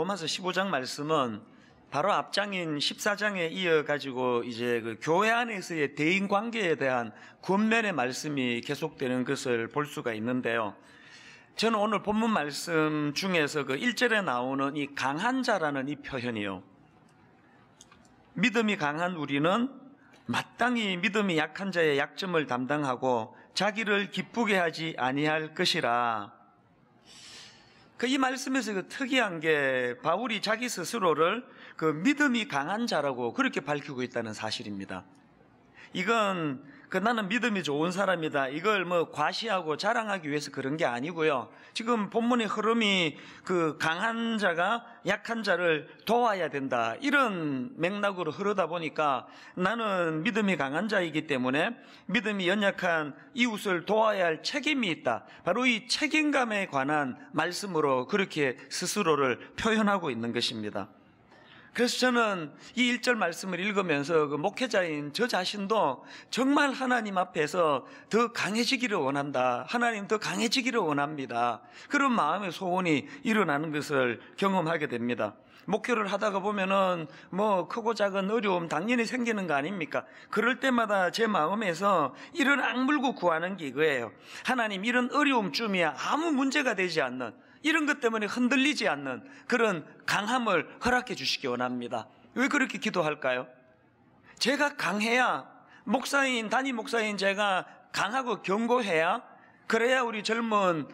로마서 15장 말씀은 바로 앞장인 14장에 이어가지고 이제 그 교회 안에서의 대인 관계에 대한 권면의 말씀이 계속되는 것을 볼 수가 있는데요. 저는 오늘 본문 말씀 중에서 그 1절에 나오는 이 강한 자라는 이 표현이요. 믿음이 강한 우리는 마땅히 믿음이 약한 자의 약점을 담당하고 자기를 기쁘게 하지 아니할 것이라 그이 말씀에서 그 특이한 게 바울이 자기 스스로를 그 믿음이 강한 자라고 그렇게 밝히고 있다는 사실입니다. 이건 그 나는 믿음이 좋은 사람이다. 이걸 뭐 과시하고 자랑하기 위해서 그런 게 아니고요. 지금 본문의 흐름이 그 강한 자가 약한 자를 도와야 된다. 이런 맥락으로 흐르다 보니까 나는 믿음이 강한 자이기 때문에 믿음이 연약한 이웃을 도와야 할 책임이 있다. 바로 이 책임감에 관한 말씀으로 그렇게 스스로를 표현하고 있는 것입니다. 그래서 저는 이 1절 말씀을 읽으면서 그 목회자인 저 자신도 정말 하나님 앞에서 더 강해지기를 원한다. 하나님 더 강해지기를 원합니다. 그런 마음의 소원이 일어나는 것을 경험하게 됩니다. 목표를 하다가 보면은 뭐 크고 작은 어려움 당연히 생기는 거 아닙니까? 그럴 때마다 제 마음에서 이런 악물고 구하는 게 이거예요. 하나님 이런 어려움쯤이야 아무 문제가 되지 않는 이런 것 때문에 흔들리지 않는 그런 강함을 허락해 주시기 원합니다. 왜 그렇게 기도할까요? 제가 강해야 목사인 단임 목사인 제가 강하고 경고해야 그래야 우리 젊은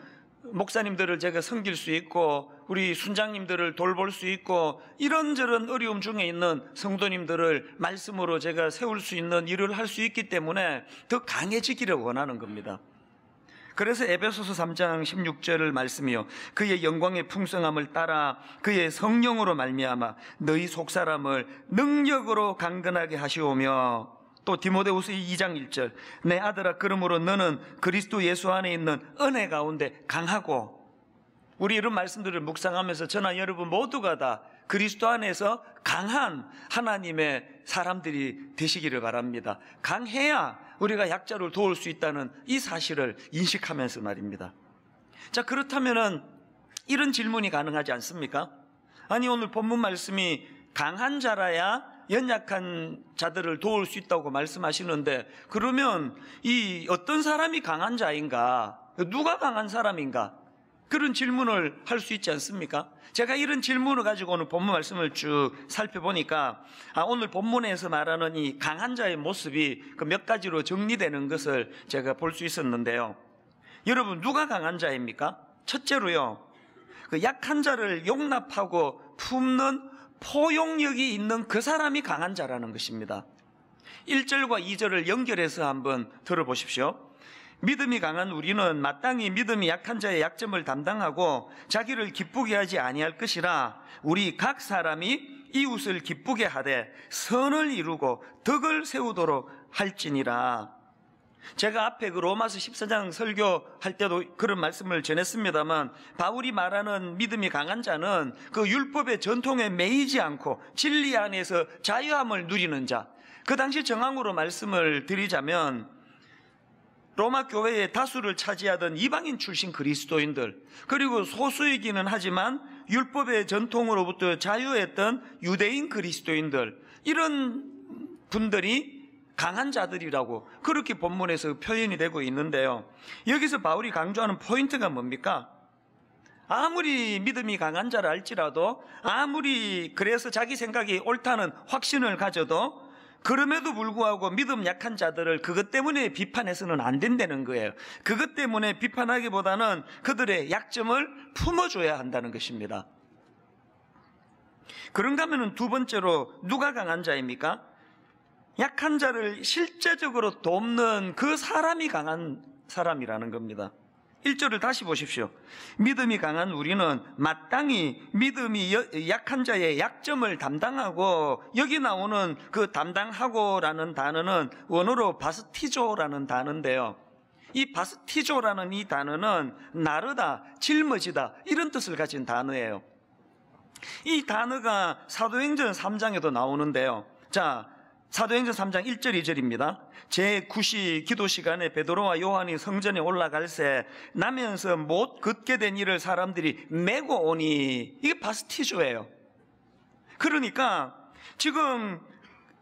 목사님들을 제가 섬길 수 있고 우리 순장님들을 돌볼 수 있고 이런저런 어려움 중에 있는 성도님들을 말씀으로 제가 세울 수 있는 일을 할 수 있기 때문에 더 강해지기를 원하는 겁니다. 그래서 에베소서 3장 16절을 말씀이요 그의 영광의 풍성함을 따라 그의 성령으로 말미암아 너희 속사람을 능력으로 강건하게 하시오며 또디모데우스 2장 1절 내 아들아 그러므로 너는 그리스도 예수 안에 있는 은혜 가운데 강하고 우리 이런 말씀들을 묵상하면서 저나 여러분 모두가 다 그리스도 안에서 강한 하나님의 사람들이 되시기를 바랍니다. 강해야 우리가 약자를 도울 수 있다는 이 사실을 인식하면서 말입니다. 자, 그렇다면은 이런 질문이 가능하지 않습니까? 아니, 오늘 본문 말씀이 강한 자라야 연약한 자들을 도울 수 있다고 말씀하시는데 그러면 이 어떤 사람이 강한 자인가? 누가 강한 사람인가? 그런 질문을 할 수 있지 않습니까? 제가 이런 질문을 가지고 오늘 본문 말씀을 쭉 살펴보니까 아, 오늘 본문에서 말하는 이 강한 자의 모습이 그 몇 가지로 정리되는 것을 제가 볼 수 있었는데요. 여러분 누가 강한 자입니까? 첫째로요. 그 약한 자를 용납하고 품는 포용력이 있는 그 사람이 강한 자라는 것입니다. 1절과 2절을 연결해서 한번 들어보십시오. 믿음이 강한 우리는 마땅히 믿음이 약한 자의 약점을 담당하고 자기를 기쁘게 하지 아니할 것이라 우리 각 사람이 이웃을 기쁘게 하되 선을 이루고 덕을 세우도록 할지니라. 제가 앞에 그 로마서 14장 설교할 때도 그런 말씀을 전했습니다만 바울이 말하는 믿음이 강한 자는 그 율법의 전통에 매이지 않고 진리 안에서 자유함을 누리는 자. 그 당시 정황으로 말씀을 드리자면 로마 교회의 다수를 차지하던 이방인 출신 그리스도인들, 그리고 소수이기는 하지만 율법의 전통으로부터 자유했던 유대인 그리스도인들, 이런 분들이 강한 자들이라고 그렇게 본문에서 표현이 되고 있는데요. 여기서 바울이 강조하는 포인트가 뭡니까? 아무리 믿음이 강한 자를 알지라도 아무리 그래서 자기 생각이 옳다는 확신을 가져도 그럼에도 불구하고 믿음 약한 자들을 그것 때문에 비판해서는 안 된다는 거예요. 그것 때문에 비판하기보다는 그들의 약점을 품어줘야 한다는 것입니다. 그런가 하면 두 번째로 누가 강한 자입니까? 약한 자를 실제적으로 돕는 그 사람이 강한 사람이라는 겁니다. 1절을 다시 보십시오. 믿음이 강한 우리는 마땅히 믿음이 약한 자의 약점을 담당하고 여기 나오는 그 담당하고라는 단어는 원어로 바스티조라는 단어인데요. 이 바스티조라는 이 단어는 나르다, 짊어지다 이런 뜻을 가진 단어예요. 이 단어가 사도행전 3장에도 나오는데요. 자, 사도행전 3장 1절 2절입니다. 제9시 기도 시간에 베드로와 요한이 성전에 올라갈새 나면서 못 걷게 된 일을 사람들이 메고 오니 이게 바스티조예요. 그러니까 지금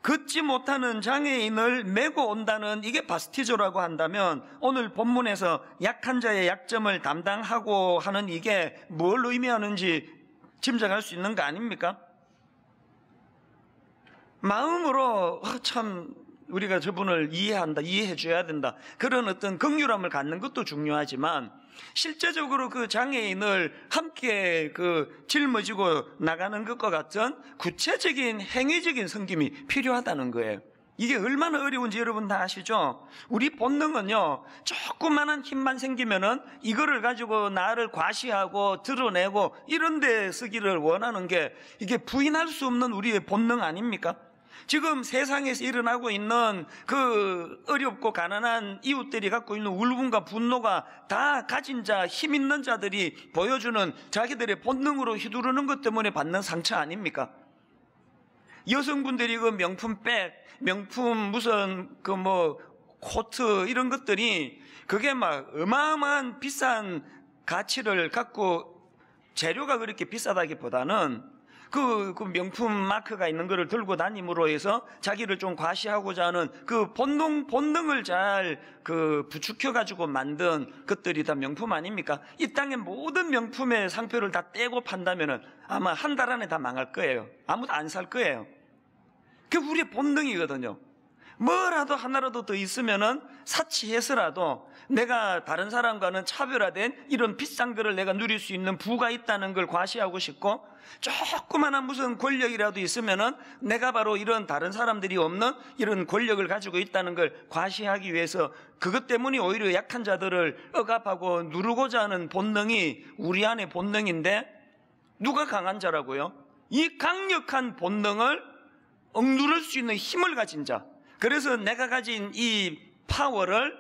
걷지 못하는 장애인을 메고 온다는 이게 바스티조라고 한다면 오늘 본문에서 약한 자의 약점을 담당하고 하는 이게 뭘 의미하는지 짐작할 수 있는 거 아닙니까? 마음으로 어, 참 우리가 저분을 이해한다, 이해해 줘야 된다. 그런 어떤 긍휼함을 갖는 것도 중요하지만 실제적으로 그 장애인을 함께 그 짊어지고 나가는 것과 같은 구체적인 행위적인 성김이 필요하다는 거예요. 이게 얼마나 어려운지 여러분 다 아시죠? 우리 본능은요, 조그만한 힘만 생기면은 이거를 가지고 나를 과시하고 드러내고 이런 데 쓰기를 원하는 게 이게 부인할 수 없는 우리의 본능 아닙니까? 지금 세상에서 일어나고 있는 그 어렵고 가난한 이웃들이 갖고 있는 울분과 분노가 다 가진 자, 힘 있는 자들이 보여주는 자기들의 본능으로 휘두르는 것 때문에 받는 상처 아닙니까? 여성분들이 그 명품 백, 명품 무슨 그 뭐 코트 이런 것들이 그게 막 어마어마한 비싼 가치를 갖고 재료가 그렇게 비싸다기보다는 그, 그 명품 마크가 있는 거를 들고 다니므로 해서 자기를 좀 과시하고자 하는 그 본능, 본능을 잘 그 부추켜가지고 만든 것들이 다 명품 아닙니까? 이 땅의 모든 명품의 상표를 다 떼고 판다면은 아마 한 달 안에 다 망할 거예요. 아무도 안 살 거예요. 그게 우리의 본능이거든요. 뭐라도 하나라도 더 있으면은 사치해서라도 내가 다른 사람과는 차별화된 이런 비싼 거를 내가 누릴 수 있는 부가 있다는 걸 과시하고 싶고 조그만한 무슨 권력이라도 있으면은 내가 바로 이런 다른 사람들이 없는 이런 권력을 가지고 있다는 걸 과시하기 위해서 그것 때문에 오히려 약한 자들을 억압하고 누르고자 하는 본능이 우리 안의 본능인데 누가 강한 자라고요? 이 강력한 본능을 억누를 수 있는 힘을 가진 자. 그래서 내가 가진 이 파워를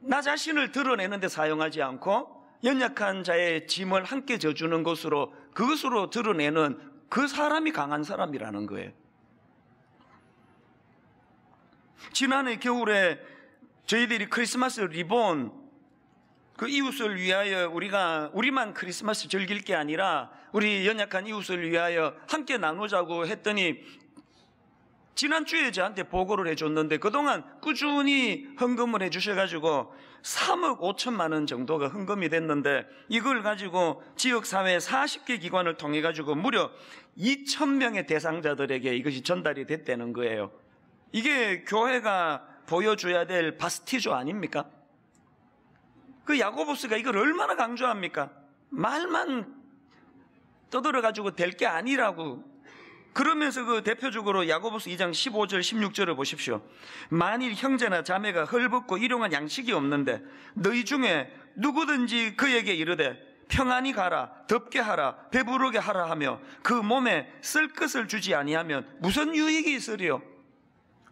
나 자신을 드러내는데 사용하지 않고 연약한 자의 짐을 함께 져주는 것으로 그것으로 드러내는 그 사람이 강한 사람이라는 거예요. 지난해 겨울에 저희들이 크리스마스 리본 그 이웃을 위하여 우리가 우리만 크리스마스 즐길 게 아니라 우리 연약한 이웃을 위하여 함께 나누자고 했더니 지난주에 저한테 보고를 해줬는데 그동안 꾸준히 헌금을 해주셔가지고 3억 5천만 원 정도가 헌금이 됐는데 이걸 가지고 지역사회 40개 기관을 통해가지고 무려 2천 명의 대상자들에게 이것이 전달이 됐다는 거예요. 이게 교회가 보여줘야 될 바스티조 아닙니까? 그 야고보스가 이걸 얼마나 강조합니까? 말만 떠들어가지고 될 게 아니라고 그러면서 그 대표적으로 야고보스 2장 15절 16절을 보십시오. 만일 형제나 자매가 헐벗고 일용한 양식이 없는데 너희 중에 누구든지 그에게 이르되 평안히 가라 덥게 하라 배부르게 하라 하며 그 몸에 쓸 것을 주지 아니하면 무슨 유익이 있으리요?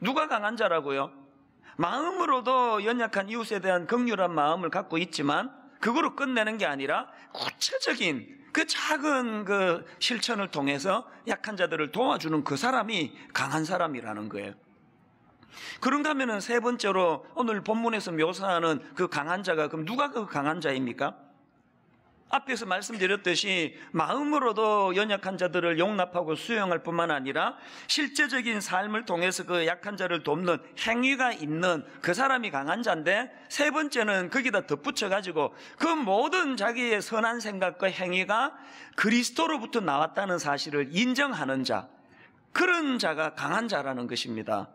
누가 강한 자라고요? 마음으로도 연약한 이웃에 대한 긍휼한 마음을 갖고 있지만 그거로 끝내는 게 아니라 구체적인 그 작은 그 실천을 통해서 약한 자들을 도와주는 그 사람이 강한 사람이라는 거예요. 그런가 하면은 세 번째로 오늘 본문에서 묘사하는 그 강한 자가 그럼 누가 그 강한 자입니까? 앞에서 말씀드렸듯이 마음으로도 연약한 자들을 용납하고 수용할 뿐만 아니라 실제적인 삶을 통해서 그 약한 자를 돕는 행위가 있는 그 사람이 강한 자인데 세 번째는 거기다 덧붙여가지고 그 모든 자기의 선한 생각과 행위가 그리스도로부터 나왔다는 사실을 인정하는 자. 그런 자가 강한 자라는 것입니다.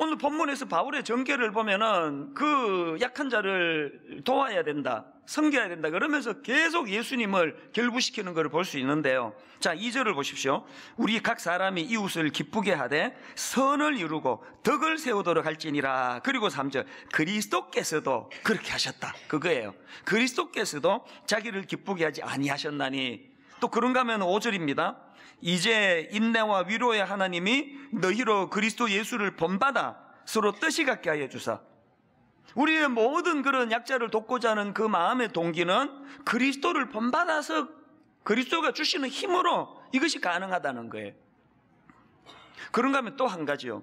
오늘 본문에서 바울의 전개를 보면은 그 약한 자를 도와야 된다, 섬겨야 된다 그러면서 계속 예수님을 결부시키는 것을 볼 수 있는데요. 자, 2절을 보십시오. 우리 각 사람이 이웃을 기쁘게 하되 선을 이루고 덕을 세우도록 할지니라. 그리고 3절 그리스도께서도 그렇게 하셨다. 그거예요. 그리스도께서도 자기를 기쁘게 하지 아니하셨나니 또 그런가 하면 5절입니다. 이제 인내와 위로의 하나님이 너희로 그리스도 예수를 본받아 서로 뜻이 같게 하여 주사. 우리의 모든 그런 약자를 돕고자 하는 그 마음의 동기는 그리스도를 본받아서 그리스도가 주시는 힘으로 이것이 가능하다는 거예요. 그런가 하면 또 한 가지요.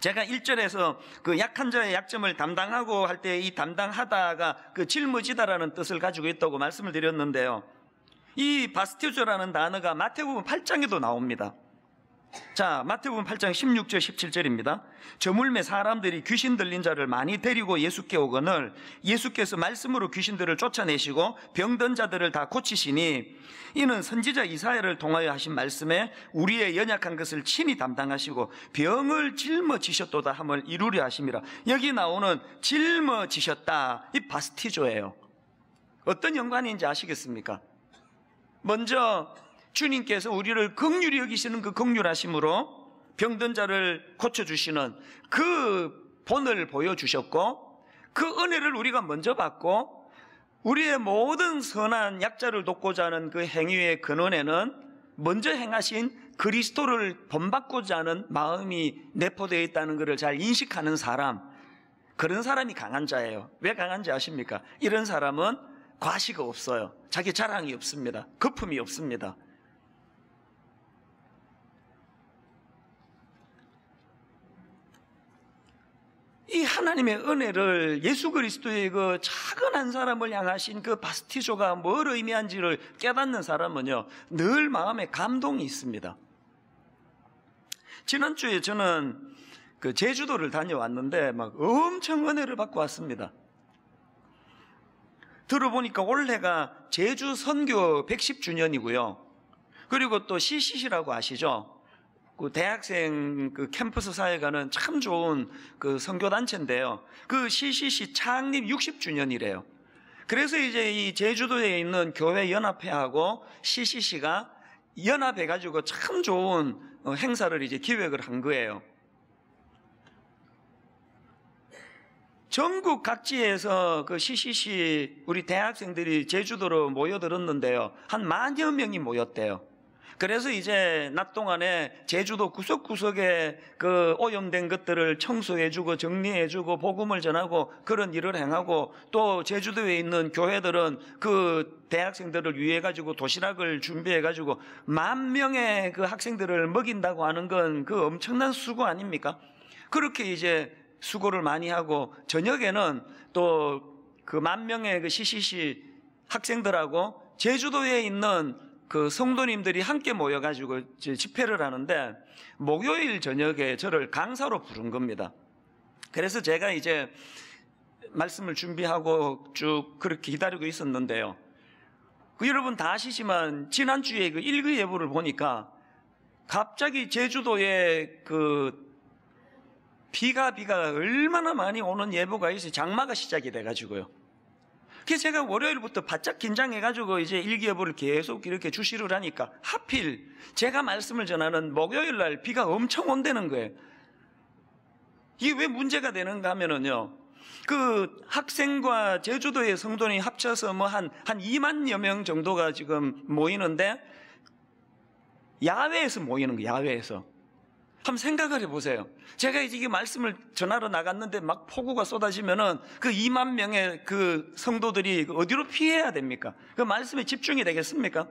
제가 1절에서 그 약한 자의 약점을 담당하고 할 때 이 담당하다가 그 짊어지다라는 뜻을 가지고 있다고 말씀을 드렸는데요. 이 바스티조라는 단어가 마태복음 8장에도 나옵니다. 자, 마태복음 8장 16절 17절입니다. 저물매 사람들이 귀신 들린 자를 많이 데리고 예수께 오거늘 예수께서 말씀으로 귀신들을 쫓아내시고 병든 자들을 다 고치시니 이는 선지자 이사야를 통하여 하신 말씀에 우리의 연약한 것을 친히 담당하시고 병을 짊어지셨도다 함을 이루려 하심이라. 여기 나오는 짊어지셨다 이 바스티조예요. 어떤 연관인지 아시겠습니까? 먼저 주님께서 우리를 극률이 여기시는 그 극률하심으로 병든 자를 고쳐주시는 그 본을 보여주셨고 그 은혜를 우리가 먼저 받고 우리의 모든 선한 약자를 돕고자 하는 그 행위의 근원에는 먼저 행하신 그리스도를 본받고자 하는 마음이 내포되어 있다는 것을 잘 인식하는 사람 그런 사람이 강한 자예요. 왜 강한지 아십니까? 이런 사람은 과시가 없어요. 자기 자랑이 없습니다. 거품이 없습니다. 이 하나님의 은혜를 예수 그리스도의 그 작은 한 사람을 향하신 그 바스티조가 뭘 의미한지를 깨닫는 사람은요, 늘 마음에 감동이 있습니다. 지난주에 저는 그 제주도를 다녀왔는데 막 엄청 은혜를 받고 왔습니다. 들어보니까 올해가 제주 선교 110주년이고요. 그리고 또 CCC라고 아시죠? 그 대학생 그 캠퍼스 사회가는 참 좋은 그 선교단체인데요. 그 CCC 창립 60주년이래요. 그래서 이제 이 제주도에 있는 교회연합회하고 CCC가 연합해가지고 참 좋은 어, 행사를 이제 기획을 한 거예요. 전국 각지에서 그 CCC 우리 대학생들이 제주도로 모여들었는데요. 한 만여 명이 모였대요. 그래서 이제 낮 동안에 제주도 구석구석에 그 오염된 것들을 청소해주고 정리해주고 복음을 전하고 그런 일을 행하고 또 제주도에 있는 교회들은 그 대학생들을 위해 가지고 도시락을 준비해 가지고 만 명의 그 학생들을 먹인다고 하는 건 그 엄청난 수고 아닙니까? 그렇게 이제 수고를 많이 하고 저녁에는 또 그 만 명의 그 c c 시 학생들하고 제주도에 있는 그 성도님들이 함께 모여가지고 집회를 하는데 목요일 저녁에 저를 강사로 부른 겁니다. 그래서 제가 이제 말씀을 준비하고 쭉 그렇게 기다리고 있었는데요. 그 여러분 다 아시지만 지난주에 그 일기예보를 보니까 갑자기 제주도에 그 비가 비가 얼마나 많이 오는 예보가 있어요. 장마가 시작이 돼가지고요. 그래서 제가 월요일부터 바짝 긴장해가지고 이제 일기예보를 계속 이렇게 주시를 하니까 하필 제가 말씀을 전하는 목요일 날 비가 엄청 온다는 거예요. 이게 왜 문제가 되는가 하면은요. 그 학생과 제주도의 성돈이 합쳐서 뭐 한, 한 2만여 명 정도가 지금 모이는데 야외에서 모이는 거예요, 야외에서. 한번 생각을 해보세요. 제가 이제 이 말씀을 전하러 나갔는데 막 폭우가 쏟아지면은 그 2만 명의 그 성도들이 어디로 피해야 됩니까? 그 말씀에 집중이 되겠습니까?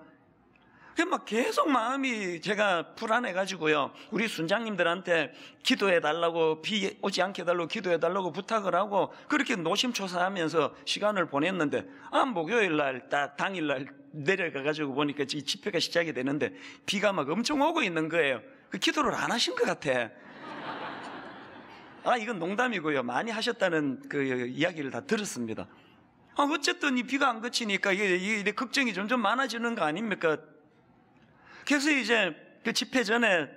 그막 계속 마음이 제가 불안해가지고요. 우리 순장님들한테 기도해달라고, 비 오지 않게 해 달라고 기도해달라고 부탁을 하고, 그렇게 노심초사하면서 시간을 보냈는데, 아, 목요일 날, 딱 당일 날 내려가가지고 보니까 이 집회가 시작이 되는데, 비가 막 엄청 오고 있는 거예요. 그 기도를 안 하신 것 같아. 아, 이건 농담이고요. 많이 하셨다는 그 이야기를 다 들었습니다. 아, 어쨌든 이 비가 안 그치니까 이게, 이게 걱정이 점점 많아지는 거 아닙니까? 그래서 이제 그 집회 전에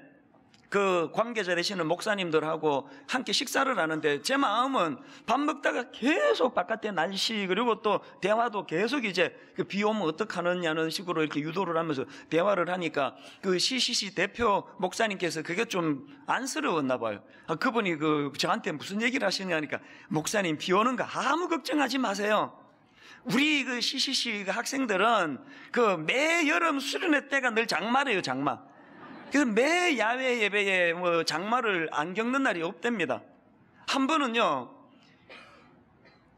그 관계자 되시는 목사님들하고 함께 식사를 하는데 제 마음은 밥 먹다가 계속 바깥의 날씨 그리고 또 대화도 계속 이제 그비 오면 어떡하느냐는 식으로 이렇게 유도를 하면서 대화를 하니까 그 CCC 대표 목사님께서 그게 좀 안쓰러웠나 봐요. 아, 그분이 그 저한테 무슨 얘기를 하시냐 하니까 목사님 비 오는 거 아무 걱정하지 마세요. 우리 그 CCC 그 학생들은 그 매 여름 수련회 때가 늘 장마래요, 장마. 그래서 매 야외 예배에 뭐 장마를 안 겪는 날이 없답니다. 한 번은요,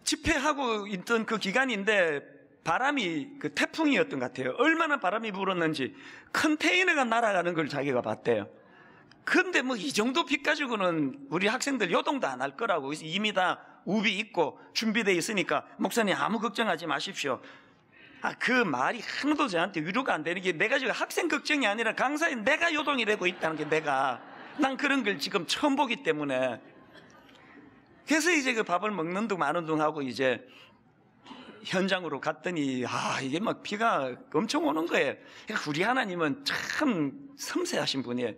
집회하고 있던 그 기간인데 바람이 그 태풍이었던 것 같아요. 얼마나 바람이 불었는지 컨테이너가 날아가는 걸 자기가 봤대요. 근데 뭐 이 정도 비 가지고는 우리 학생들 요동도 안 할 거라고 이미 다 우비 있고 준비돼 있으니까 목사님 아무 걱정하지 마십시오. 아, 그 말이 하나도 저한테 위로가 안 되는 게 내가 지금 학생 걱정이 아니라 강사인 내가 요동이 되고 있다는 게 내가. 난 그런 걸 지금 처음 보기 때문에. 그래서 이제 그 밥을 먹는 둥 마는 둥 하고 이제 현장으로 갔더니 아 이게 막 비가 엄청 오는 거예요. 그러니까 우리 하나님은 참 섬세하신 분이에요.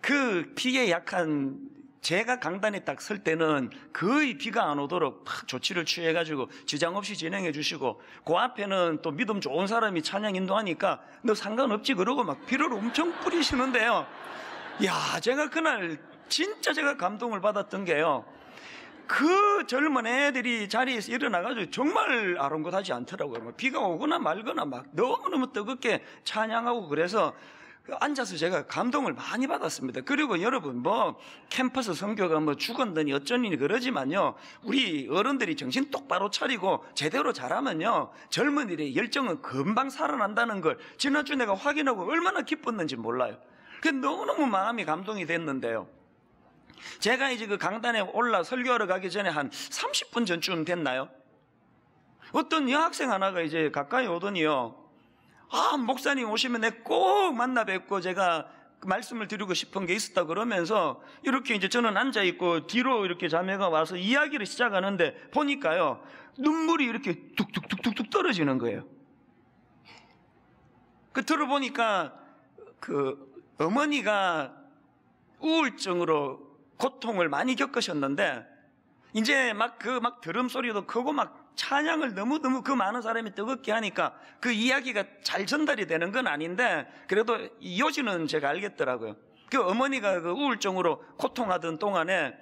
그 비에 약한 제가 강단에 딱 설 때는 거의 비가 안 오도록 조치를 취해가지고 지장 없이 진행해 주시고 그 앞에는 또 믿음 좋은 사람이 찬양 인도하니까 너 상관없지 그러고 막 비를 엄청 뿌리시는데요. 야 제가 그날 진짜 제가 감동을 받았던 게요. 그 젊은 애들이 자리에서 일어나가지고 정말 아름곳하지 않더라고요. 뭐 비가 오거나 말거나 막 너무너무 뜨겁게 찬양하고 그래서 그 앉아서 제가 감동을 많이 받았습니다. 그리고 여러분 뭐 캠퍼스 성교가뭐죽었더니 어쩌니 그러지만요. 우리 어른들이 정신 똑바로 차리고 제대로 잘하면요. 젊은이들의 열정은 금방 살아난다는 걸 지난주 내가 확인하고 얼마나 기뻤는지 몰라요. 그 너무너무 마음이 감동이 됐는데요. 제가 이제 그 강단에 올라 설교하러 가기 전에 한 30분 전쯤 됐나요? 어떤 여학생 하나가 이제 가까이 오더니요. 아, 목사님 오시면 내꼭 만나 뵙고 제가 말씀을 드리고 싶은 게 있었다 그러면서 이렇게 이제 저는 앉아 있고 뒤로 이렇게 자매가 와서 이야기를 시작하는데 보니까요 눈물이 이렇게 뚝뚝뚝뚝 떨어지는 거예요. 그 들어보니까 그 어머니가 우울증으로 고통을 많이 겪으셨는데 이제 막 그막 그막 드럼 소리도 크고 막 찬양을 너무너무 그 많은 사람이 뜨겁게 하니까 그 이야기가 잘 전달이 되는 건 아닌데 그래도 요지는 제가 알겠더라고요. 그 어머니가 그 우울증으로 고통하던 동안에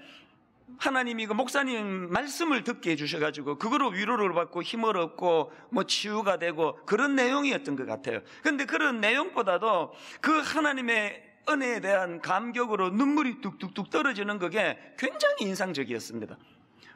하나님이 그 목사님 말씀을 듣게 해주셔가지고 그거로 위로를 받고 힘을 얻고 뭐 치유가 되고 그런 내용이었던 것 같아요. 근데 그런 내용보다도 그 하나님의 은혜에 대한 감격으로 눈물이 뚝뚝뚝 떨어지는 그게 굉장히 인상적이었습니다.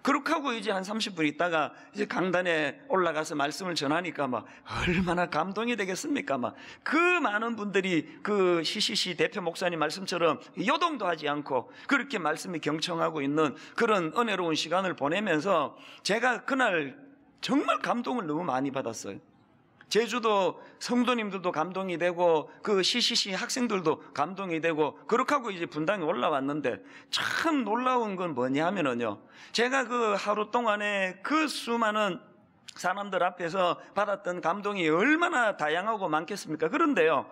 그렇게 하고 이제 한 30분 있다가 이제 강단에 올라가서 말씀을 전하니까 막 얼마나 감동이 되겠습니까? 막 그 많은 분들이 그 CCC 대표 목사님 말씀처럼 요동도 하지 않고 그렇게 말씀이 경청하고 있는 그런 은혜로운 시간을 보내면서 제가 그날 정말 감동을 너무 많이 받았어요. 제주도 성도님들도 감동이 되고 그 CCC 학생들도 감동이 되고 그렇게 하고 이제 분당에 올라왔는데 참 놀라운 건 뭐냐 하면요 제가 그 하루 동안에 그 수많은 사람들 앞에서 받았던 감동이 얼마나 다양하고 많겠습니까? 그런데요.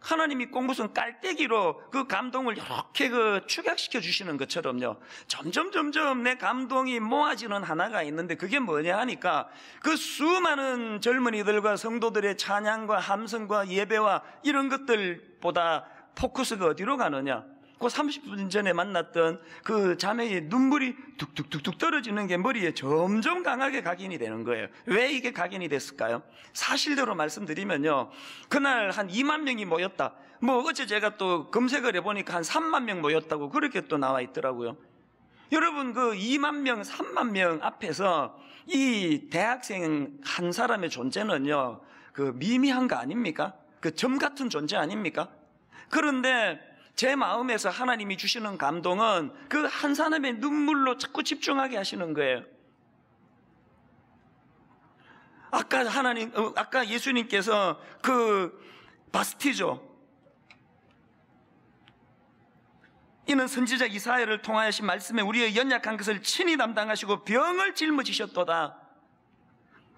하나님이 꼭 무슨 깔때기로 그 감동을 이렇게 그 축약시켜 주시는 것처럼요. 점점 점점 내 감동이 모아지는 하나가 있는데 그게 뭐냐 하니까 그 수많은 젊은이들과 성도들의 찬양과 함성과 예배와 이런 것들보다 포커스가 어디로 가느냐? 그 30분 전에 만났던 그 자매의 눈물이 뚝뚝뚝뚝 떨어지는 게 머리에 점점 강하게 각인이 되는 거예요. 왜 이게 각인이 됐을까요? 사실대로 말씀드리면요. 그날 한 2만 명이 모였다. 뭐 어제 제가 또 검색을 해보니까 한 3만 명 모였다고 그렇게 또 나와 있더라고요. 여러분 그 2만 명, 3만 명 앞에서 이 대학생 한 사람의 존재는요. 그 미미한 거 아닙니까? 그 점 같은 존재 아닙니까? 그런데 제 마음에서 하나님이 주시는 감동은 그 한 사람의 눈물로 자꾸 집중하게 하시는 거예요. 아까 하나님, 어, 아까 예수님께서 그 바스티죠. 이는 선지자 이사야를 통하신 여 말씀에 우리의 연약한 것을 친히 담당하시고 병을 짊어지셨도다.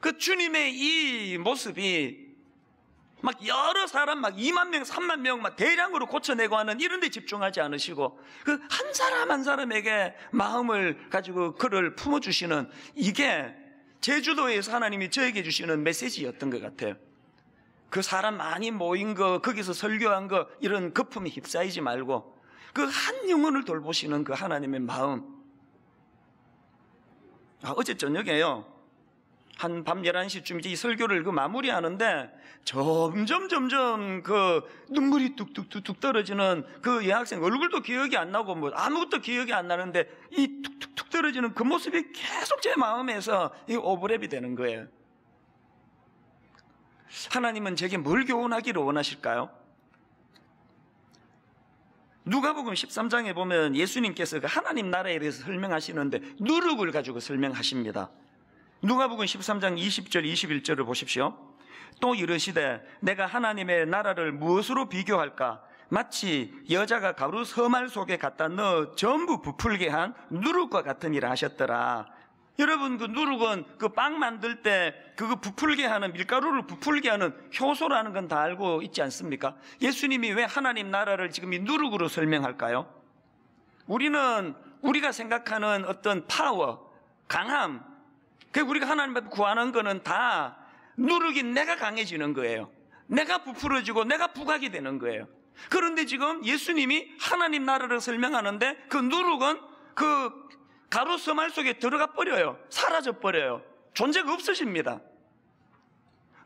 그 주님의 이 모습이 막 여러 사람 막 2만 명, 3만 명 막 대량으로 고쳐내고 하는 이런 데 집중하지 않으시고 그 한 사람 한 사람에게 마음을 가지고 그를 품어 주시는 이게 제주도에서 하나님이 저에게 주시는 메시지였던 것 같아요. 그 사람 많이 모인 거, 거기서 설교한 거 이런 거품에 휩싸이지 말고 그 한 영혼을 돌보시는 그 하나님의 마음. 아, 어제 저녁에요. 한밤 11시쯤 이제 이 설교를 그 마무리하는데 점점 점점 그 눈물이 뚝뚝뚝뚝 떨어지는 그 여학생 얼굴도 기억이 안 나고 뭐 아무것도 기억이 안 나는데 이뚝뚝툭 떨어지는 그 모습이 계속 제 마음에서 이 오버랩이 되는 거예요. 하나님은 제게 뭘 교훈하기를 원하실까요? 누가복음 13장에 보면 예수님께서 그 하나님 나라에 대해서 설명하시는데 누룩을 가지고 설명하십니다. 누가복음 13장 20절 21절을 보십시오. 또 이르시되 내가 하나님의 나라를 무엇으로 비교할까? 마치 여자가 가루 서말 속에 갖다 넣어 전부 부풀게 한 누룩과 같은 일을 하셨더라. 여러분 그 누룩은 그 빵 만들 때 그거 부풀게 하는 밀가루를 부풀게 하는 효소라는 건 다 알고 있지 않습니까? 예수님이 왜 하나님 나라를 지금 이 누룩으로 설명할까요? 우리는 우리가 생각하는 어떤 파워, 강함, 그 우리가 하나님 앞에 구하는 거는 다 누르긴 내가 강해지는 거예요. 내가 부풀어지고 내가 부각이 되는 거예요. 그런데 지금 예수님이 하나님 나라를 설명하는데 그 누룩은 그 가로서말 속에 들어가 버려요. 사라져 버려요. 존재가 없으십니다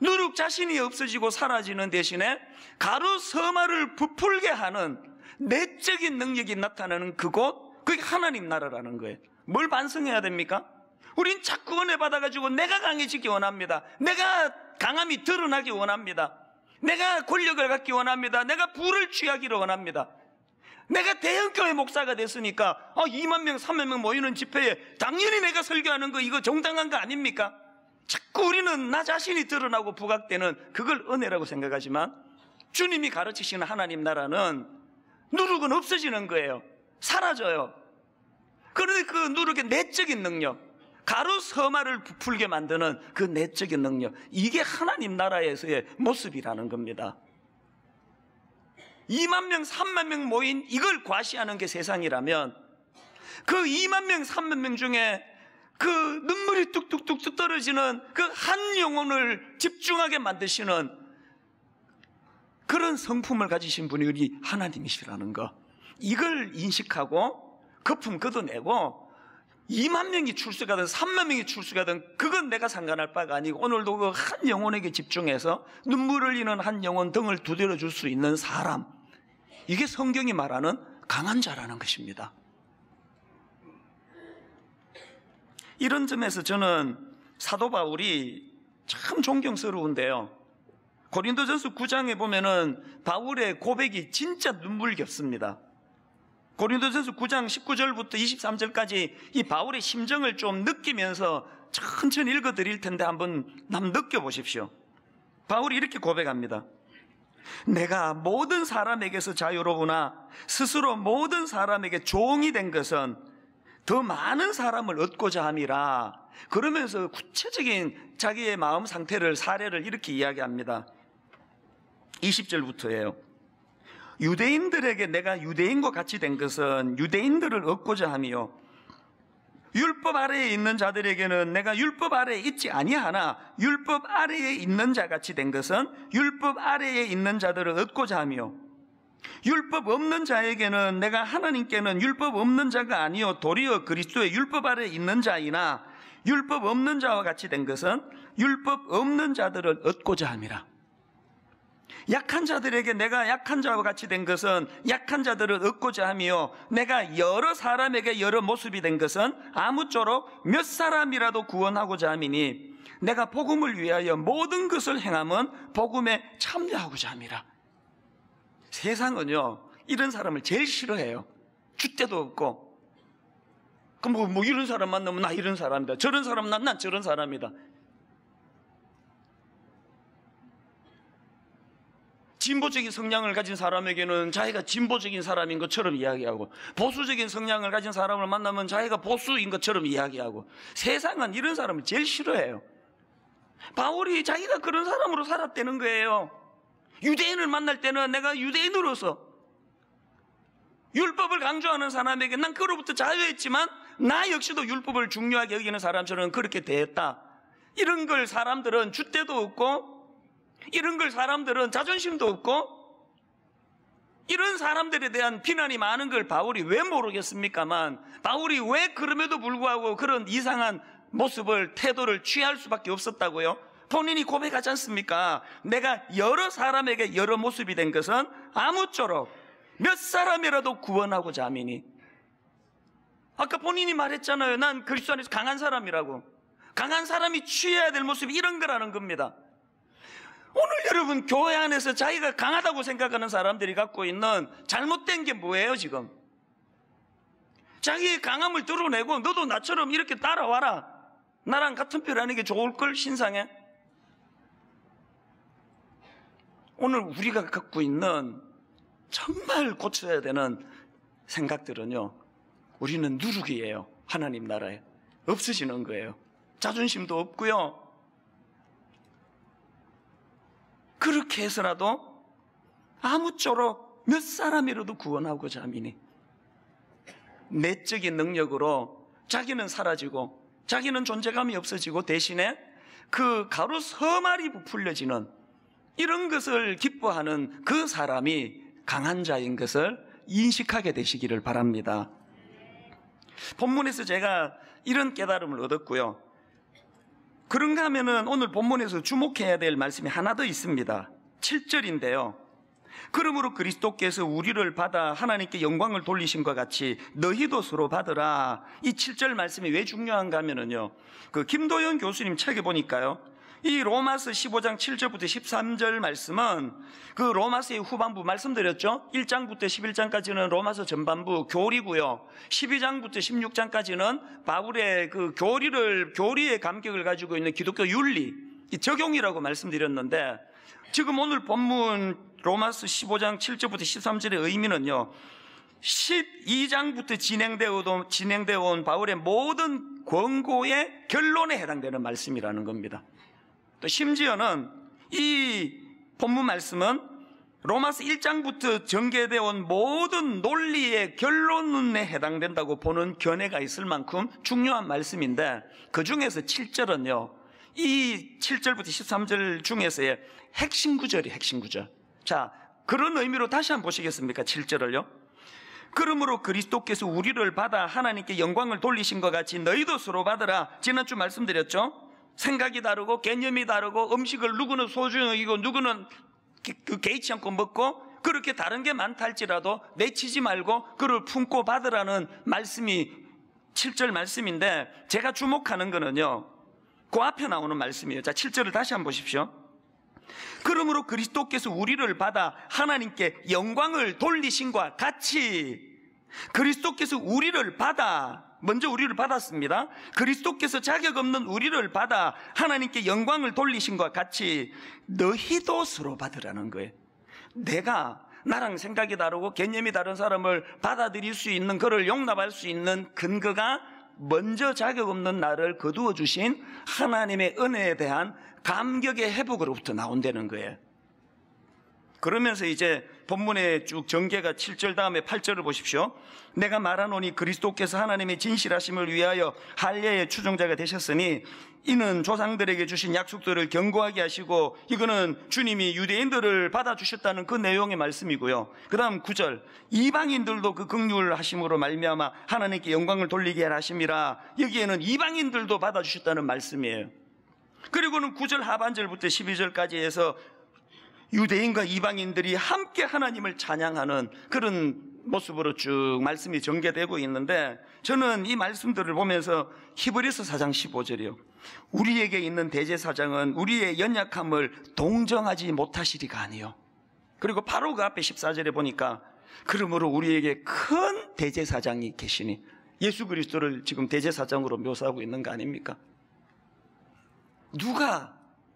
누룩 자신이 없어지고 사라지는 대신에 가로서말을 부풀게 하는 내적인 능력이 나타나는 그곳, 그게 하나님 나라라는 거예요. 뭘 반성해야 됩니까? 우린 자꾸 은혜 받아가지고 내가 강해지기 원합니다. 내가 강함이 드러나기 원합니다. 내가 권력을 갖기 원합니다. 내가 부를 취하기를 원합니다. 내가 대형교회 목사가 됐으니까 아, 어, 2만 명, 3만 명 모이는 집회에 당연히 내가 설교하는 거 이거 정당한 거 아닙니까? 자꾸 우리는 나 자신이 드러나고 부각되는 그걸 은혜라고 생각하지만 주님이 가르치시는 하나님 나라는 누룩은 없어지는 거예요. 사라져요. 그런데 그 누룩의 내적인 능력, 가로 서마를 부풀게 만드는 그 내적인 능력. 이게 하나님 나라에서의 모습이라는 겁니다. 2만 명, 3만 명 모인 이걸 과시하는 게 세상이라면 그 2만 명, 3만 명 중에 그 눈물이 뚝뚝뚝뚝 떨어지는 그 한 영혼을 집중하게 만드시는 그런 성품을 가지신 분이 우리 하나님이시라는 거. 이걸 인식하고 거품 걷어내고 2만 명이 출석하든 3만 명이 출석하든 그건 내가 상관할 바가 아니고 오늘도 그 한 영혼에게 집중해서 눈물을 흘리는 한 영혼 등을 두드려 줄 수 있는 사람 이게 성경이 말하는 강한 자라는 것입니다. 이런 점에서 저는 사도 바울이 참 존경스러운데요. 고린도전서 9장에 보면은 바울의 고백이 진짜 눈물겹습니다. 고린도전서 9장 19절부터 23절까지 이 바울의 심정을 좀 느끼면서 천천히 읽어 드릴 텐데 한번 남 느껴 보십시오. 바울이 이렇게 고백합니다. 내가 모든 사람에게서 자유로구나 스스로 모든 사람에게 종이 된 것은 더 많은 사람을 얻고자 함이라 그러면서 구체적인 자기의 마음 상태를 사례를 이렇게 이야기합니다. 20절부터예요. 유대인들에게 내가 유대인과 같이 된 것은 유대인들을 얻고자 함이요. 율법 아래에 있는 자들에게는 내가 율법 아래에 있지 아니하나 율법 아래에 있는 자 같이 된 것은 율법 아래에 있는 자들을 얻고자 하며 율법 없는 자에게는 내가 하나님께는 율법 없는 자가 아니요 도리어 그리스도의 율법 아래에 있는 자이나 율법 없는 자와 같이 된 것은 율법 없는 자들을 얻고자 함이라. 약한 자들에게 내가 약한 자와 같이 된 것은 약한 자들을 얻고자 하며 내가 여러 사람에게 여러 모습이 된 것은 아무쪼록 몇 사람이라도 구원하고자 함이니 내가 복음을 위하여 모든 것을 행함은 복음에 참여하고자 함이라. 세상은요, 이런 사람을 제일 싫어해요. 주대도 없고. 그럼 뭐, 뭐 이런 사람 만나면 나 이런 사람이다. 저런 사람 만나면 난 저런 사람이다. 진보적인 성향을 가진 사람에게는 자기가 진보적인 사람인 것처럼 이야기하고 보수적인 성향을 가진 사람을 만나면 자기가 보수인 것처럼 이야기하고 세상은 이런 사람을 제일 싫어해요. 바울이 자기가 그런 사람으로 살았다는 거예요. 유대인을 만날 때는 내가 유대인으로서 율법을 강조하는 사람에게 난 그로부터 자유했지만 나 역시도 율법을 중요하게 여기는 사람처럼 그렇게 대했다. 이런 걸 사람들은 주때도 없고 이런 걸 사람들은 자존심도 없고 이런 사람들에 대한 비난이 많은 걸 바울이 왜 모르겠습니까만 바울이 왜 그럼에도 불구하고 그런 이상한 모습을 태도를 취할 수밖에 없었다고요? 본인이 고백하지 않습니까? 내가 여러 사람에게 여러 모습이 된 것은 아무쪼록 몇 사람이라도 구원하고자 하미니 아까 본인이 말했잖아요. 난 그리스도 안에서 강한 사람이라고. 강한 사람이 취해야 될 모습이 이런 거라는 겁니다. 오늘 여러분 교회 안에서 자기가 강하다고 생각하는 사람들이 갖고 있는 잘못된 게 뭐예요, 지금? 자기의 강함을 드러내고 너도 나처럼 이렇게 따라와라. 나랑 같은 편라는게 좋을걸, 신상해. 오늘 우리가 갖고 있는 정말 고쳐야 되는 생각들은요, 우리는 누룩이에요. 하나님 나라에. 없으시는 거예요. 자존심도 없고요. 그렇게 해서라도 아무쪼록 몇 사람이라도 구원하고자 하니 내적인 능력으로 자기는 사라지고 자기는 존재감이 없어지고 대신에 그 가로 서말이 부풀려지는 이런 것을 기뻐하는 그 사람이 강한 자인 것을 인식하게 되시기를 바랍니다. 본문에서 제가 이런 깨달음을 얻었고요. 그런가 하면은 오늘 본문에서 주목해야 될 말씀이 하나 더 있습니다. 7절인데요. 그러므로 그리스도께서 우리를 받아 하나님께 영광을 돌리신 것 같이 너희도 서로 받으라. 이 7절 말씀이 왜 중요한가 하면은요. 그 김도연 교수님 책에 보니까요. 이 로마서 15장 7절부터 13절 말씀은 그 로마서의 후반부 말씀드렸죠? 1장부터 11장까지는 로마서 전반부 교리고요. 12장부터 16장까지는 바울의 그 교리를 교리의 감격을 가지고 있는 기독교 윤리 적용이라고 말씀드렸는데 지금 오늘 본문 로마서 15장 7절부터 13절의 의미는요. 12장부터 진행되어, 진행되어 온 바울의 모든 권고의 결론에 해당되는 말씀이라는 겁니다. 또 심지어는 이 본문 말씀은 로마서 1장부터 전개되어 온 모든 논리의 결론에 해당된다고 보는 견해가 있을 만큼 중요한 말씀인데 그 중에서 7절은요. 이 7절부터 13절 중에서의 핵심 구절이 핵심 구절. 자, 그런 의미로 다시 한번 보시겠습니까? 7절을요. 그러므로 그리스도께서 우리를 받아 하나님께 영광을 돌리신 것 같이 너희도 서로 받으라. 지난주 말씀드렸죠? 생각이 다르고 개념이 다르고 음식을 누구는 소중히 여고 누구는 그 개의치 않고 먹고 그렇게 다른 게 많다 할지라도 내치지 말고 그를 품고 받으라는 말씀이 7절 말씀인데 제가 주목하는 거는요. 그 앞에 나오는 말씀이에요. 자, 7절을 다시 한번 보십시오. 그러므로 그리스도께서 우리를 받아 하나님께 영광을 돌리신과 같이 그리스도께서 우리를 받아 먼저 우리를 받았습니다. 그리스도께서 자격 없는 우리를 받아 하나님께 영광을 돌리신 것 같이 너희도 서로 받으라는 거예요. 내가 나랑 생각이 다르고 개념이 다른 사람을 받아들일 수 있는 그를 용납할 수 있는 근거가 먼저 자격 없는 나를 거두어 주신 하나님의 은혜에 대한 감격의 회복으로부터 나온다는 거예요. 그러면서 이제 본문에 쭉 전개가 7절 다음에 8절을 보십시오. 내가 말하노니 그리스도께서 하나님의 진실하심을 위하여 할례의 추종자가 되셨으니 이는 조상들에게 주신 약속들을 경고하게 하시고 이거는 주님이 유대인들을 받아 주셨다는 그 내용의 말씀이고요. 그다음 9절 이방인들도 그 긍휼을 하심으로 말미암아 하나님께 영광을 돌리게 하심이라 여기에는 이방인들도 받아 주셨다는 말씀이에요. 그리고는 9절 하반절부터 12절까지 해서 유대인과 이방인들이 함께 하나님을 찬양하는 그런 모습으로 쭉 말씀이 전개되고 있는데 저는 이 말씀들을 보면서 히브리서 4장 15절이요. 우리에게 있는 대제사장은 우리의 연약함을 동정하지 못하시리가 아니요. 그리고 바로 그 앞에 14절에 보니까 그러므로 우리에게 큰 대제사장이 계시니 예수 그리스도를 지금 대제사장으로 묘사하고 있는 거 아닙니까? 누가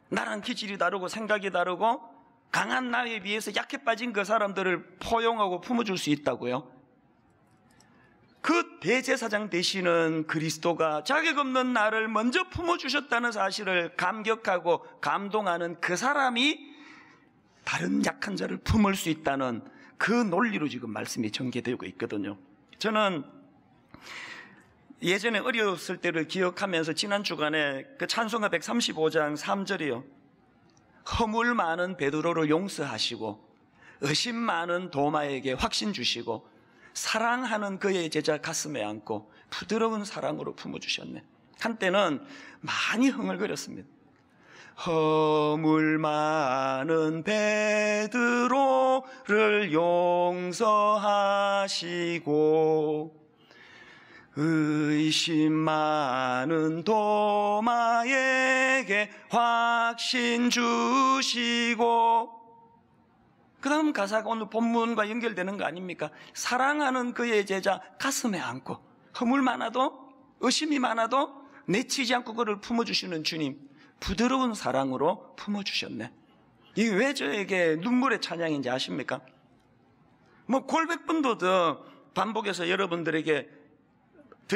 나랑 기질이 다르고 생각이 다르고 강한 나에 비해서 약해 빠진 그 사람들을 포용하고 품어줄 수 있다고요. 그 대제사장 되시는 그리스도가 자격 없는 나를 먼저 품어주셨다는 사실을 감격하고 감동하는 그 사람이 다른 약한 자를 품을 수 있다는 그 논리로 지금 말씀이 전개되고 있거든요. 저는 예전에 어렸을 때를 기억하면서 지난 주간에 그 찬송가 135장 3절이요. 허물 많은 베드로를 용서하시고 의심 많은 도마에게 확신 주시고 사랑하는 그의 제자 가슴에 안고 부드러운 사랑으로 품어주셨네. 한때는 많이 흥얼거렸습니다. 허물 많은 베드로를 용서하시고 의심 많은 도마에게 확신 주시고 그 다음 가사가 오늘 본문과 연결되는 거 아닙니까? 사랑하는 그의 제자 가슴에 안고 허물 많아도 의심이 많아도 내치지 않고 그를 품어주시는 주님 부드러운 사랑으로 품어주셨네 이 왜 저에게 눈물의 찬양인지 아십니까? 뭐 골백분도도 반복해서 여러분들에게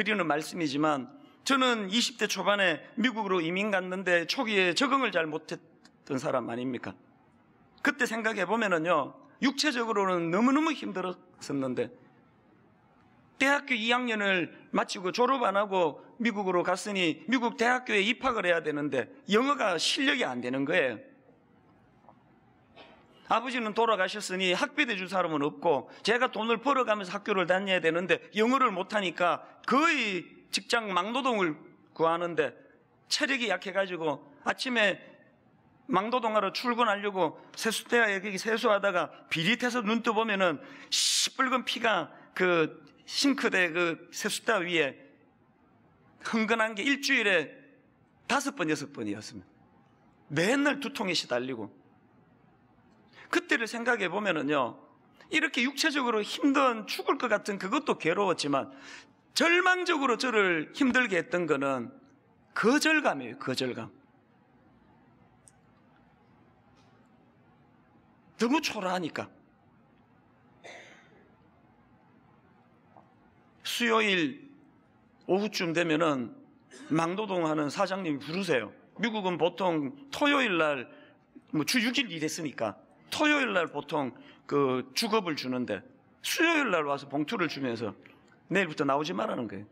드리는 말씀이지만 저는 20대 초반에 미국으로 이민 갔는데 초기에 적응을 잘 못했던 사람 아닙니까? 그때 생각해 보면은요, 육체적으로는 너무너무 힘들었었는데, 대학교 2학년을 마치고 졸업 안 하고 미국으로 갔으니 미국 대학교에 입학을 해야 되는데 영어가 실력이 안 되는 거예요. 아버지는 돌아가셨으니 학비대 준 사람은 없고 제가 돈을 벌어가면서 학교를 다녀야 되는데 영어를 못하니까 거의 직장 망노동을 구하는데 체력이 약해가지고 아침에 망도동하러 출근하려고 세수대야 여기 세수하다가 비릿해서 눈뜨 보면은 시뻘건 피가 그 싱크대 그 세수대 위에 흥건한 게 일주일에 다섯 번 여섯 번이었습니다. 맨날 두통에 시달리고 그때를 생각해 보면은요. 이렇게 육체적으로 힘든 죽을 것 같은 그것도 괴로웠지만 절망적으로 저를 힘들게 했던 거는 거절감이에요. 거절감. 너무 초라하니까. 수요일 오후쯤 되면은 망도동 하는 사장님이 부르세요. 미국은 보통 토요일 날 뭐주 6일 일했으니까 토요일 날 보통 그 주급을 주는데 수요일 날 와서 봉투를 주면서 내일부터 나오지 말라는 거예요.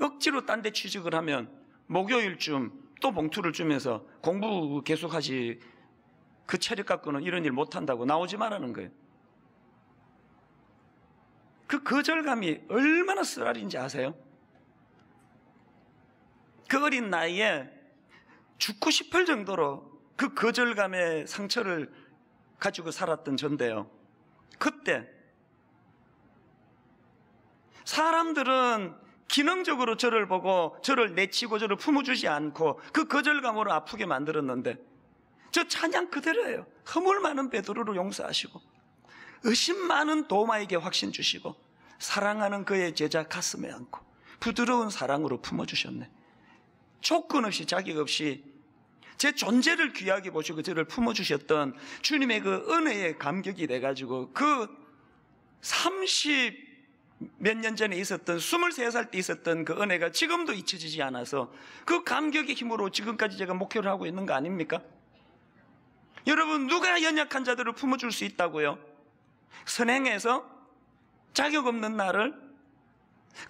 억지로 딴 데 취직을 하면 목요일쯤 또 봉투를 주면서 공부 계속하지 그 체력 갖고는 이런 일 못한다고 나오지 말라는 거예요. 그 거절감이 얼마나 쓰라린지 아세요? 그 어린 나이에 죽고 싶을 정도로 그 거절감의 상처를 가지고 살았던 전데요. 그때 사람들은 기능적으로 저를 보고 저를 내치고 저를 품어주지 않고 그 거절감으로 아프게 만들었는데 저 찬양 그대로예요. 허물 많은 베드로를 용서하시고 의심 많은 도마에게 확신 주시고 사랑하는 그의 제자 가슴에 안고 부드러운 사랑으로 품어주셨네. 조건 없이 자격 없이 제 존재를 귀하게 보시고 저를 품어주셨던 주님의 그 은혜에 감격이 돼가지고 그 30, 몇 년 전에 있었던 23살 때 있었던 그 은혜가 지금도 잊혀지지 않아서 그 감격의 힘으로 지금까지 제가 목표를 하고 있는 거 아닙니까? 여러분 누가 연약한 자들을 품어줄 수 있다고요? 선행해서 자격 없는 나를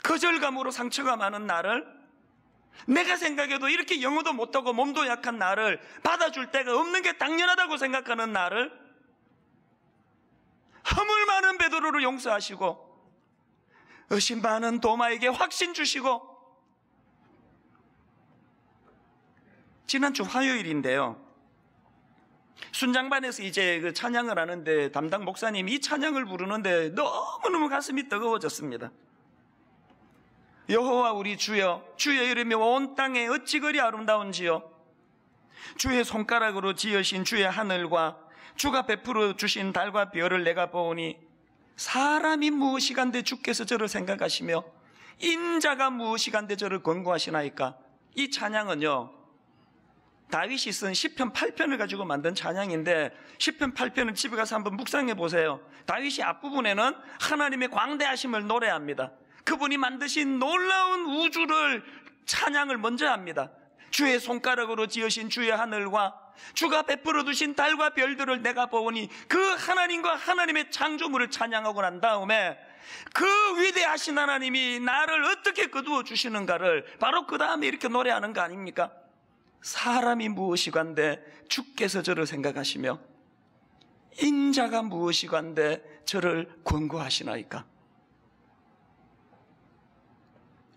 거절감으로 상처가 많은 나를 내가 생각해도 이렇게 영어도 못하고 몸도 약한 나를 받아줄 데가 없는 게 당연하다고 생각하는 나를 허물 많은 베드로를 용서하시고 의심 많은 도마에게 확신 주시고 지난주 화요일인데요. 순장반에서 이제 그 찬양을 하는데 담당 목사님이 찬양을 부르는데 너무너무 가슴이 뜨거워졌습니다. 여호와 우리 주여 주의 이름이 온 땅에 어찌 그리 아름다운지요 주의 손가락으로 지으신 주의 하늘과 주가 베풀어 주신 달과 별을 내가 보니 오 사람이 무엇이간데 주께서 저를 생각하시며 인자가 무엇이간데 저를 권고하시나이까 이 찬양은요 다윗이 쓴 시편 8편을 가지고 만든 찬양인데 시편 8편을 집에 가서 한번 묵상해 보세요 다윗이 앞부분에는 하나님의 광대하심을 노래합니다 그분이 만드신 놀라운 우주를 찬양을 먼저 합니다. 주의 손가락으로 지으신 주의 하늘과 주가 베풀어 두신 달과 별들을 내가 보니 그 하나님과 하나님의 창조물을 찬양하고 난 다음에 그 위대하신 하나님이 나를 어떻게 거두어 주시는가를 바로 그 다음에 이렇게 노래하는 거 아닙니까? 사람이 무엇이관데 주께서 저를 생각하시며 인자가 무엇이관데 저를 권고하시나이까?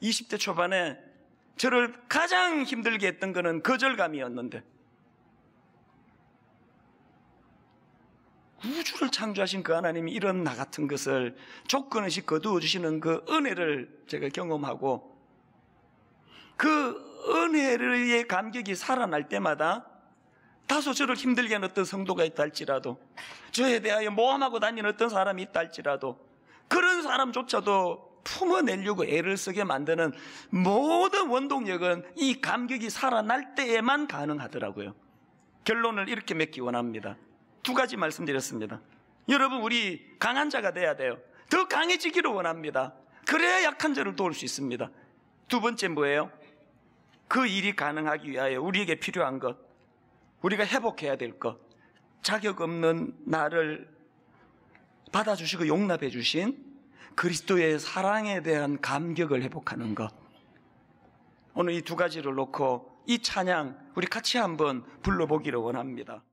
20대 초반에 저를 가장 힘들게 했던 것은 거절감이었는데 우주를 창조하신 그 하나님이 이런 나 같은 것을 조건없이 거두어 주시는 그 은혜를 제가 경험하고 그 은혜의 감격이 살아날 때마다 다소 저를 힘들게 하는 어떤 성도가 있다 할지라도 저에 대하여 모함하고 다니는 어떤 사람이 있다 할지라도 그런 사람조차도 품어내려고 애를 쓰게 만드는 모든 원동력은 이 감격이 살아날 때에만 가능하더라고요. 결론을 이렇게 맺기 원합니다. 두 가지 말씀드렸습니다. 여러분, 우리 강한 자가 돼야 돼요. 더 강해지기를 원합니다. 그래야 약한 자를 도울 수 있습니다. 두 번째 뭐예요? 그 일이 가능하기 위하여 우리에게 필요한 것, 우리가 회복해야 될 것, 자격 없는 나를 받아주시고 용납해 주신 그리스도의 사랑에 대한 감격을 회복하는 것. 오늘 이 두 가지를 놓고 이 찬양 우리 같이 한번 불러보기를 원합니다.